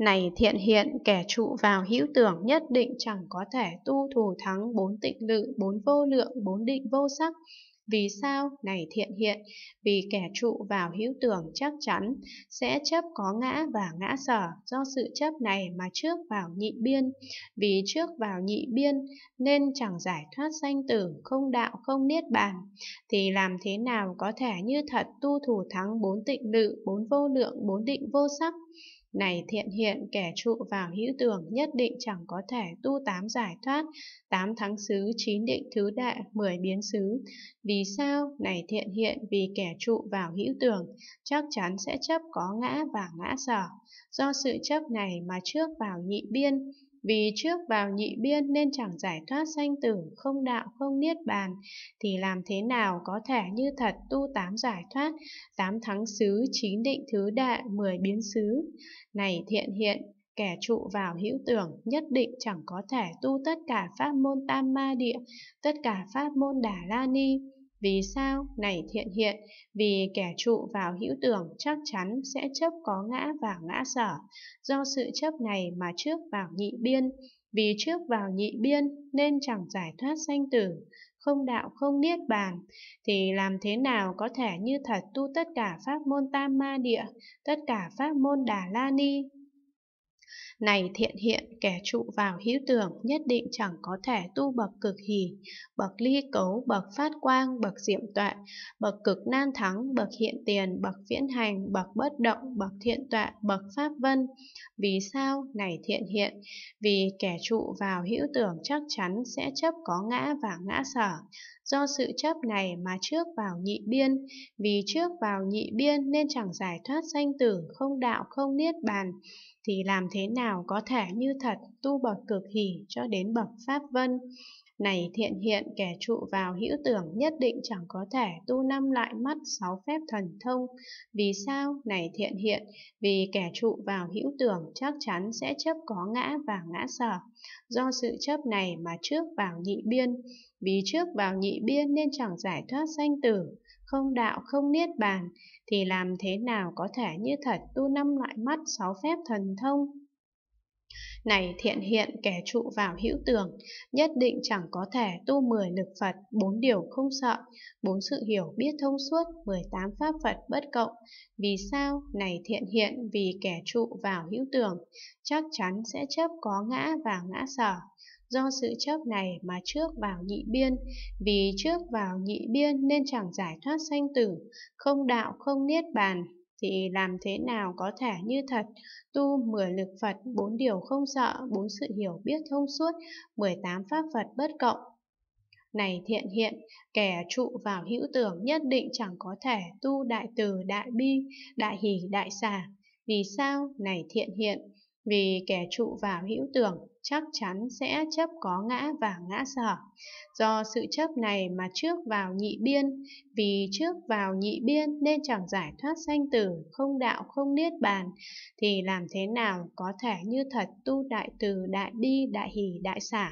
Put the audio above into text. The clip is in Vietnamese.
Này thiện hiện, kẻ trụ vào hữu tưởng nhất định chẳng có thể tu thù thắng bốn tịnh lự, bốn vô lượng, bốn định vô sắc. Vì sao? Này thiện hiện, vì kẻ trụ vào hữu tưởng chắc chắn sẽ chấp có ngã và ngã sở do sự chấp này mà trước vào nhị biên. Vì trước vào nhị biên nên chẳng giải thoát sanh tử, không đạo, không niết bàn. Thì làm thế nào có thể như thật tu thủ thắng bốn tịnh lự, bốn vô lượng, bốn định vô sắc? Này thiện hiện kẻ trụ vào hữu tưởng nhất định chẳng có thể tu tám giải thoát, tám thắng xứ, chín định thứ đệ mười biến xứ. Vì sao? Này thiện hiện vì kẻ trụ vào hữu tưởng, chắc chắn sẽ chấp có ngã và ngã sở. Do sự chấp này mà trước vào nhị biên, vì trước vào nhị biên nên chẳng giải thoát sanh tử, không đạo, không niết bàn, thì làm thế nào có thể như thật tu tám giải thoát, tám thắng xứ, chín định thứ đại, mười biến xứ. Này thiện hiện, kẻ trụ vào hữu tưởng nhất định chẳng có thể tu tất cả pháp môn tam ma địa, tất cả pháp môn đà la ni, vì sao? Này thiện hiện, vì kẻ trụ vào hữu tưởng chắc chắn sẽ chấp có ngã và ngã sở. Do sự chấp này mà trước vào nhị biên, vì trước vào nhị biên nên chẳng giải thoát sanh tử, không đạo không niết bàn, thì làm thế nào có thể như thật tu tất cả pháp môn tam ma địa, tất cả pháp môn đà la ni, này thiện hiện, kẻ trụ vào hữu tưởng nhất định chẳng có thể tu bậc cực hỷ, bậc ly cấu, bậc phát quang, bậc diệm tọa bậc cực nan thắng, bậc hiện tiền, bậc viễn hành, bậc bất động, bậc thiện tọa bậc pháp vân. Vì sao? Này thiện hiện, vì kẻ trụ vào hữu tưởng chắc chắn sẽ chấp có ngã và ngã sở. Do sự chấp này mà trước vào nhị biên, vì trước vào nhị biên nên chẳng giải thoát sanh tử, không đạo, không niết bàn, thì làm thế thế nào có thể như thật tu bậc cực hỷ cho đến bậc pháp vân. Này thiện hiện kẻ trụ vào hữu tưởng nhất định chẳng có thể tu năm lại mắt sáu phép thần thông. Vì sao? Này thiện hiện, vì kẻ trụ vào hữu tưởng chắc chắn sẽ chấp có ngã và ngã sở. Do sự chấp này mà trước vào nhị biên, vì trước vào nhị biên nên chẳng giải thoát sanh tử, không đạo không niết bàn, thì làm thế nào có thể như thật tu năm loại mắt sáu phép thần thông này thiện hiện kẻ trụ vào hữu tường, nhất định chẳng có thể tu mười lực Phật, bốn điều không sợ, bốn sự hiểu biết thông suốt, mười tám pháp Phật bất cộng. Vì sao? Này thiện hiện vì kẻ trụ vào hữu tường, chắc chắn sẽ chấp có ngã và ngã sở. Do sự chấp này mà trước vào nhị biên, vì trước vào nhị biên nên chẳng giải thoát sanh tử, không đạo không niết bàn, thì làm thế nào có thể như thật, tu 10 lực Phật, bốn điều không sợ, bốn sự hiểu biết thông suốt, 18 pháp Phật bất cộng. Này thiện hiện, kẻ trụ vào hữu tưởng nhất định chẳng có thể tu đại từ, đại bi, đại hỷ, đại xả. Vì sao? Này thiện hiện, vì kẻ trụ vào hữu tưởng chắc chắn sẽ chấp có ngã và ngã sở. Do sự chấp này mà trước vào nhị biên, vì trước vào nhị biên nên chẳng giải thoát sanh tử, không đạo không niết bàn, thì làm thế nào có thể như thật tu đại từ đại bi đại hỷ đại xả